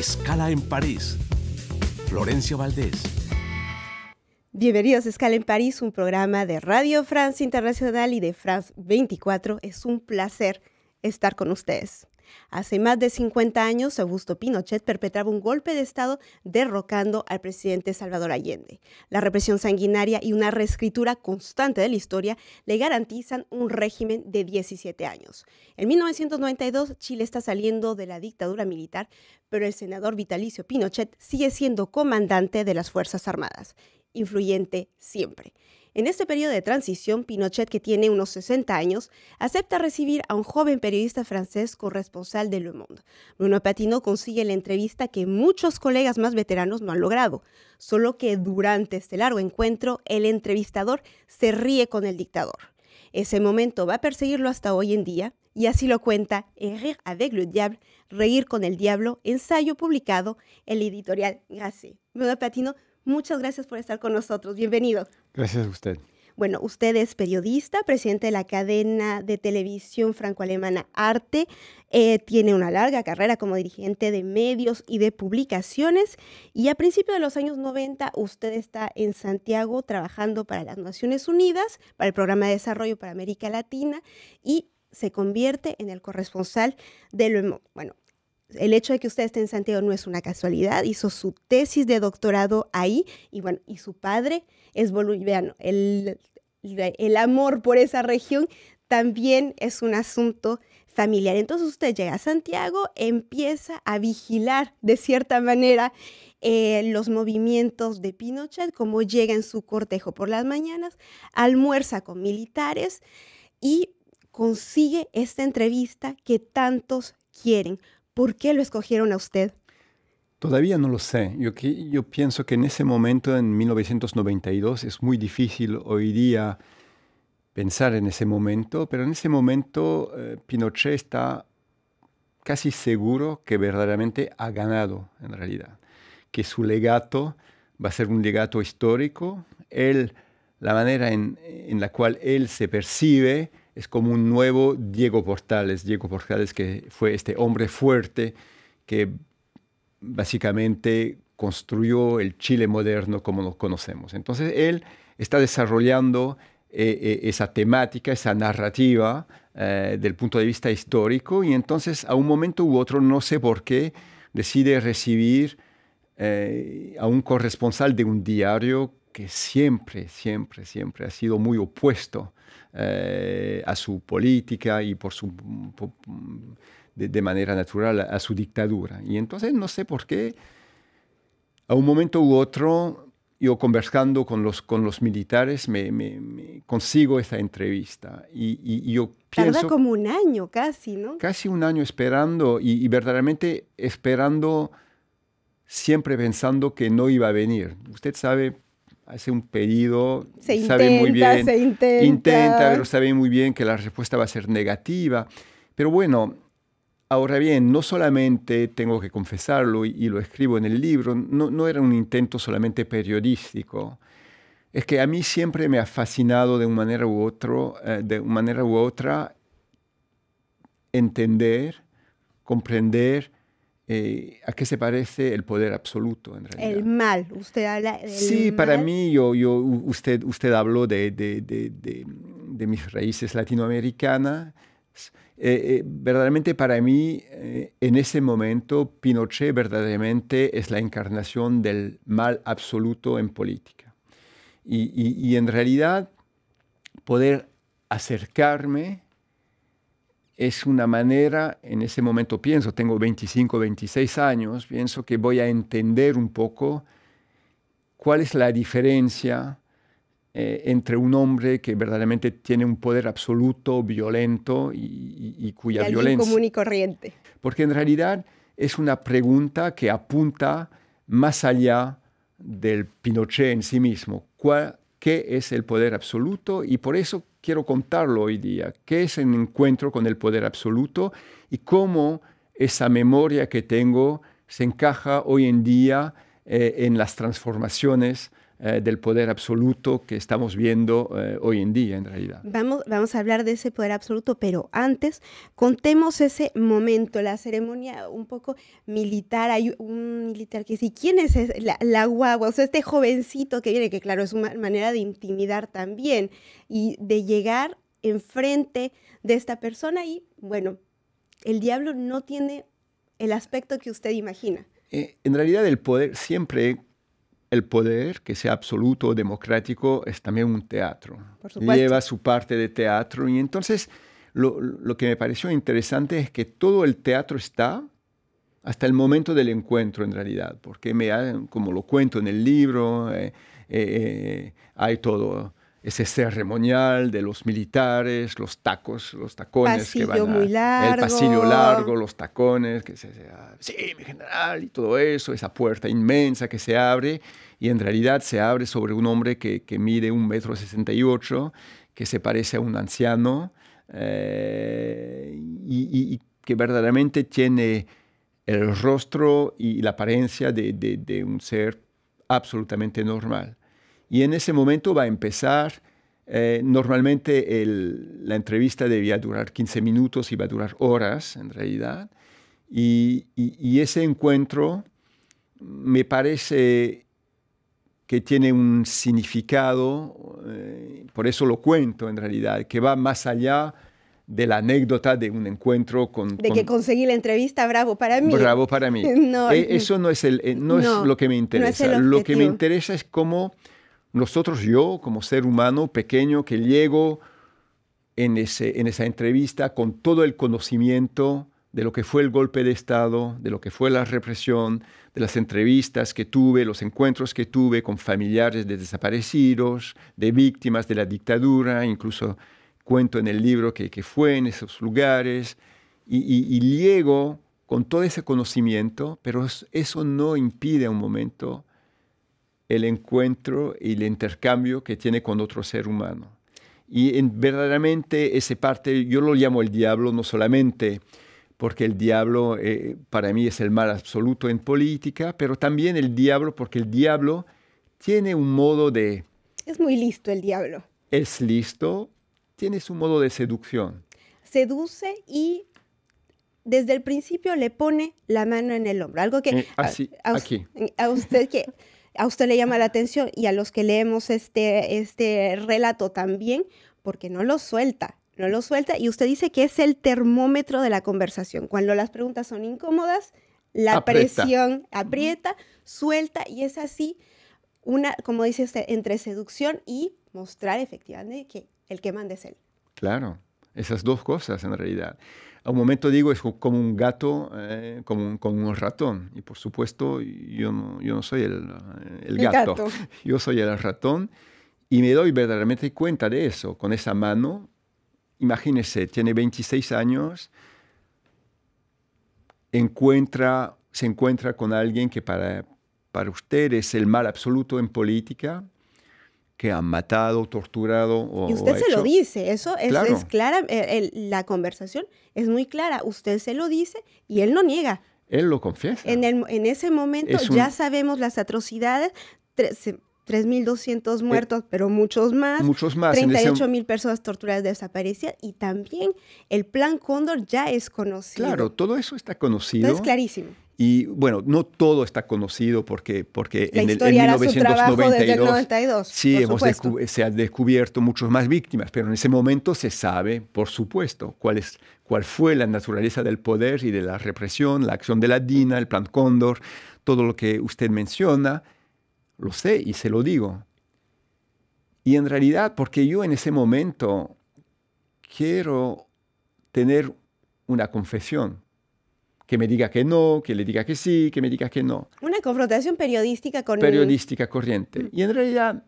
Escala en París. Florencio Valdés. Bienvenidos a Escala en París, un programa de Radio France Internacional y de France 24. Es un placer estar con ustedes. Hace más de 50 años, Augusto Pinochet perpetraba un golpe de Estado derrocando al presidente Salvador Allende. La represión sanguinaria y una reescritura constante de la historia le garantizan un régimen de 17 años. En 1992, Chile está saliendo de la dictadura militar, pero el senador vitalicio Pinochet sigue siendo comandante de las Fuerzas Armadas, influyente siempre. En este periodo de transición, Pinochet, que tiene unos 60 años, acepta recibir a un joven periodista francés corresponsal de Le Monde. Bruno Patino consigue la entrevista que muchos colegas más veteranos no han logrado, solo que durante este largo encuentro el entrevistador se ríe con el dictador. Ese momento va a perseguirlo hasta hoy en día, y así lo cuenta Rire avec le diable, Reír con el diablo, ensayo publicado en la editorial Grasset. Bruno Patino Muchas gracias por estar con nosotros. Bienvenido. Gracias a usted. Bueno, usted es periodista, presidente de la cadena de televisión franco-alemana Arte, eh, tiene una larga carrera como dirigente de medios y de publicaciones y a principios de los años 90 usted está en Santiago trabajando para las Naciones Unidas, para el Programa de Desarrollo para América Latina y se convierte en el corresponsal de lo Bueno, el hecho de que usted esté en Santiago no es una casualidad, hizo su tesis de doctorado ahí y bueno, y su padre es boliviano. El, el amor por esa región también es un asunto familiar. Entonces usted llega a Santiago, empieza a vigilar de cierta manera eh, los movimientos de Pinochet, como llega en su cortejo por las mañanas, almuerza con militares y consigue esta entrevista que tantos quieren. ¿Por qué lo escogieron a usted? Todavía no lo sé. Yo, yo pienso que en ese momento, en 1992, es muy difícil hoy día pensar en ese momento, pero en ese momento eh, Pinochet está casi seguro que verdaderamente ha ganado en realidad, que su legato va a ser un legato histórico. Él, la manera en, en la cual él se percibe es como un nuevo Diego Portales. Diego Portales que fue este hombre fuerte que básicamente construyó el Chile moderno como lo conocemos. Entonces él está desarrollando eh, eh, esa temática, esa narrativa eh, del punto de vista histórico y entonces a un momento u otro, no sé por qué, decide recibir a un corresponsal de un diario que siempre, siempre, siempre ha sido muy opuesto eh, a su política y por su, de, manera natural a su dictadura. Y entonces no sé por qué, a un momento u otro, yo conversando con los, con los militares, me, consigo esta entrevista. Y, yo pienso... Tarda como un año casi, ¿no? Casi un año esperando y verdaderamente esperando siempre pensando que no iba a venir. Usted sabe, hace un pedido, intenta, sabe muy bien, intenta. pero sabe muy bien que la respuesta va a ser negativa. Pero bueno, ahora bien, no solamente tengo que confesarlo y, lo escribo en el libro, no, era un intento solamente periodístico, es que a mí siempre me ha fascinado de una manera u, otro, eh, de una manera u otra entender, comprender eh, a qué se parece el poder absoluto en realidad. El mal, usted habla Sí, para mí, yo, yo, usted, usted habló de, mis raíces latinoamericanas. Eh, eh, verdaderamente para mí, en ese momento, Pinochet verdaderamente es la encarnación del mal absoluto en política. y en realidad, poder acercarme es una manera, en ese momento pienso, tengo 25, 26 años, pienso que voy a entender un poco cuál es la diferencia eh, entre un hombre que verdaderamente tiene un poder absoluto, violento y, cuya y violencia... común y corriente. Porque en realidad es una pregunta que apunta más allá del Pinochet en sí mismo. ¿Cuál, ¿Qué es el poder absoluto? Y por eso quiero contarlo hoy día, qué es el encuentro con el poder absoluto y cómo esa memoria que tengo se encaja hoy en día eh, en las transformaciones eh, del poder absoluto que estamos viendo eh, hoy en día en realidad. Vamos, vamos a hablar de ese poder absoluto, pero antes contemos ese momento, la ceremonia un poco militar. Hay un militar que dice, ¿quién es la, guagua? O sea, este jovencito que viene, que claro, es una manera de intimidar también y de llegar enfrente de esta persona y bueno, el diablo no tiene el aspecto que usted imagina. Eh, en realidad el poder siempre el poder, que sea absoluto o democrático, es también un teatro. Lleva su parte de teatro. Y entonces lo, que me pareció interesante es que todo el teatro está hasta el momento del encuentro en realidad, porque me, como lo cuento en el libro, eh, eh, eh, hay todo ese ceremonial de los militares, los tacos, los tacones que van a, muy largo. el pasillo largo, los tacones, que se, sí, mi general y todo eso, esa puerta inmensa que se abre y en realidad se abre sobre un hombre que, que mide un metro sesenta y ocho, que se parece a un anciano eh, y, que verdaderamente tiene el rostro y la apariencia de, de un ser absolutamente normal. Y en ese momento va a empezar, eh, normalmente la entrevista debía durar 15 minutos y va a durar horas en realidad. Y, ese encuentro me parece que tiene un significado, eh, por eso lo cuento en realidad, que va más allá de la anécdota de un encuentro con... De que conseguí la entrevista, bravo para mí. Bravo para mí. E, eso no, es, el, eh, no, es lo que me interesa. lo que me interesa es cómo nosotros, yo como ser humano pequeño que llego en, esa entrevista con todo el conocimiento de lo que fue el golpe de Estado, de lo que fue la represión, de las entrevistas que tuve, los encuentros que tuve con familiares de desaparecidos, de víctimas de la dictadura, incluso cuento en el libro que, fue en esos lugares, y, llego con todo ese conocimiento, pero eso no impide un momento el encuentro y el intercambio que tiene con otro ser humano. Y en, verdaderamente ese parte, yo lo llamo el diablo, no solamente porque el diablo eh, para mí es el mal absoluto en política, pero también el diablo porque el diablo tiene un modo de... Es muy listo el diablo. Es listo, tiene su modo de seducción. Seduce y desde el principio le pone la mano en el hombro, algo que... Eh, a usted que a usted le llama la atención y a los que leemos este, este relato también, porque no lo suelta, no lo suelta y usted dice que es el termómetro de la conversación. Cuando las preguntas son incómodas, la presión aprieta, suelta y es así una, como dice usted, entre seducción y mostrar efectivamente que el que manda es él. Claro esas dos cosas en realidad. A un momento digo, es como un gato, con eh, como, un, un, ratón. Y por supuesto, yo no, yo no soy el, el, gato. yo soy el ratón. Y me doy verdaderamente cuenta de eso, con esa mano. Imagínese, tiene 26 años, encuentra, se encuentra con alguien que para, para usted es el mal absoluto en política, que han matado, torturado. O, y usted se lo dice, eso es, claro. clara, eh, la conversación es muy clara, usted se lo dice y él no niega. Él lo confiesa. En, el, en ese momento ya sabemos las atrocidades, 3.200 eh, muertos, pero muchos más. Muchos más. 38.000 personas torturadas desaparecidas y también el plan Cóndor ya es conocido. Claro, todo eso está conocido. es clarísimo. Y bueno, no todo está conocido porque, porque en, el, 1992 sí, hemos se han descubierto muchas más víctimas, pero en ese momento se sabe, por supuesto, cuál, es, cuál fue la naturaleza del poder y de la represión, la acción de la DINA, el plan Cóndor, todo lo que usted menciona, lo sé y se lo digo. Y en realidad, porque yo en ese momento quiero tener una confesión que me diga que no, que le diga que sí, que me diga que no. Una confrontación periodística con Periodística corriente. Mm. Y en realidad,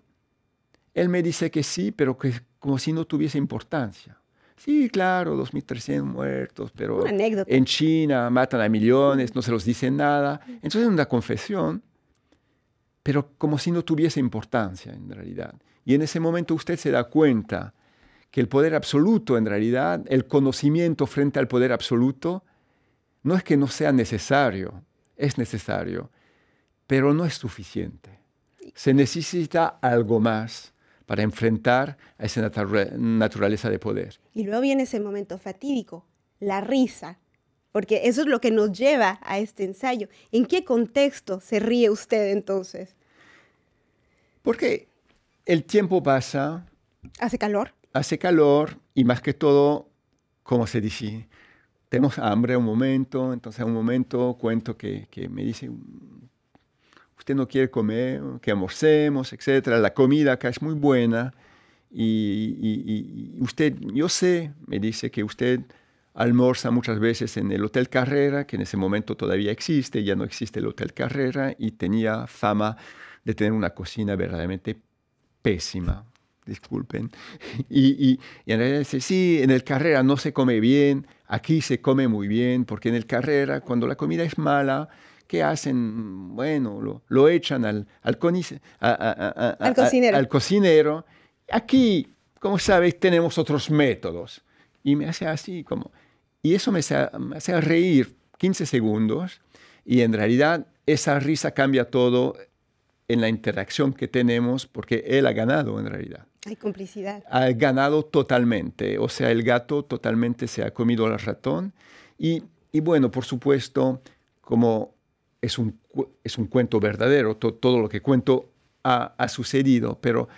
él me dice que sí, pero que como si no tuviese importancia. Sí, claro, 2.300 muertos, pero en China matan a millones, no se los dice nada. Mm. Entonces es una confesión, pero como si no tuviese importancia en realidad. Y en ese momento usted se da cuenta que el poder absoluto, en realidad, el conocimiento frente al poder absoluto, no es que no sea necesario, es necesario, pero no es suficiente. Se necesita algo más para enfrentar a esa naturaleza de poder. Y luego viene ese momento fatídico, la risa, porque eso es lo que nos lleva a este ensayo. ¿En qué contexto se ríe usted entonces? Porque el tiempo pasa. Hace calor. Hace calor y más que todo, como se dice, tenemos hambre un momento, entonces un momento cuento que, que me dice, mm, usted no quiere comer, que almorcemos, etc. La comida acá es muy buena y, y, usted, yo sé, me dice que usted almorza muchas veces en el Hotel Carrera, que en ese momento todavía existe, ya no existe el Hotel Carrera y tenía fama de tener una cocina verdaderamente pésima, disculpen. Y, y en realidad dice, sí, en el Carrera no se come bien, Aquí se come muy bien, porque en el carrera, cuando la comida es mala, ¿qué hacen? Bueno, lo, echan al, al, al, cocinero. Aquí, como sabéis, tenemos otros métodos. Y me hace así, como... Y eso me hace, me hace reír 15 segundos y en realidad esa risa cambia todo en la interacción que tenemos porque él ha ganado en realidad. Hay complicidad. Ha ganado totalmente. O sea, el gato totalmente se ha comido al ratón. Y, bueno, por supuesto, como es un, es un cuento verdadero, todo lo que cuento ha, sucedido, pero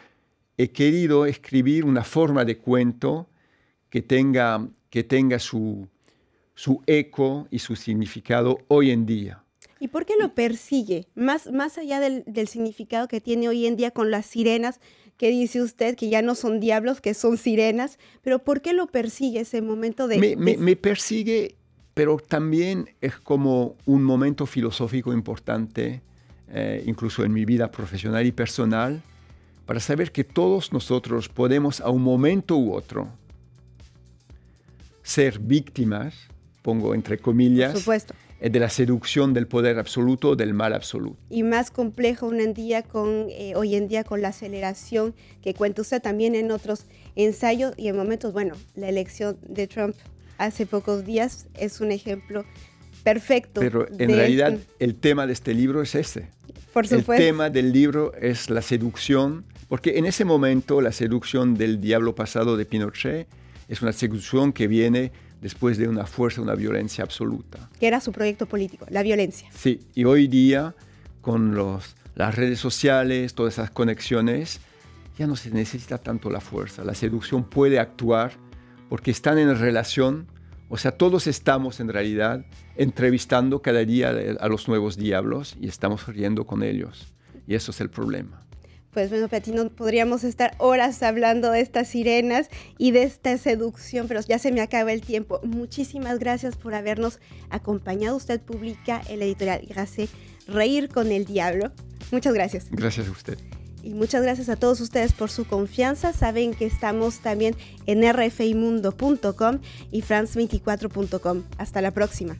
he querido escribir una forma de cuento que tenga, que tenga su, eco y su significado hoy en día. ¿Y por qué lo persigue? Más, más allá del significado que tiene hoy en día con las sirenas, ¿Qué dice usted que ya no son diablos, que son sirenas, pero ¿por qué lo persigue ese momento de... Me, persigue, pero también es como un momento filosófico importante, eh, incluso en mi vida profesional y personal, para saber que todos nosotros podemos a un momento u otro ser víctimas, pongo entre comillas, Por supuesto. Eh, de la seducción del poder absoluto, del mal absoluto. Y más complejo día con, eh, hoy en día con la aceleración que cuenta usted también en otros ensayos y en momentos, bueno, la elección de Trump hace pocos días es un ejemplo perfecto. Pero en realidad el tema de este libro es ese. Por supuesto. El tema del libro es la seducción, porque en ese momento la seducción del diablo pasado de Pinochet es una seducción que viene después de una fuerza, una violencia absoluta. Que era su proyecto político, la violencia. Sí, y hoy día con las redes sociales, todas esas conexiones, ya no se necesita tanto la fuerza. La seducción puede actuar porque están en relación, o sea, todos estamos en realidad entrevistando cada día a los nuevos diablos y estamos riendo con ellos. Y eso es el problema pues bueno, Platino, podríamos estar horas hablando de estas sirenas y de esta seducción, pero ya se me acaba el tiempo. Muchísimas gracias por habernos acompañado. Usted publica el editorial y hace Reír con el Diablo. Muchas gracias. Gracias a usted. Y muchas gracias a todos ustedes por su confianza. Saben que estamos también en rfimundo.com y france24.com. Hasta la próxima.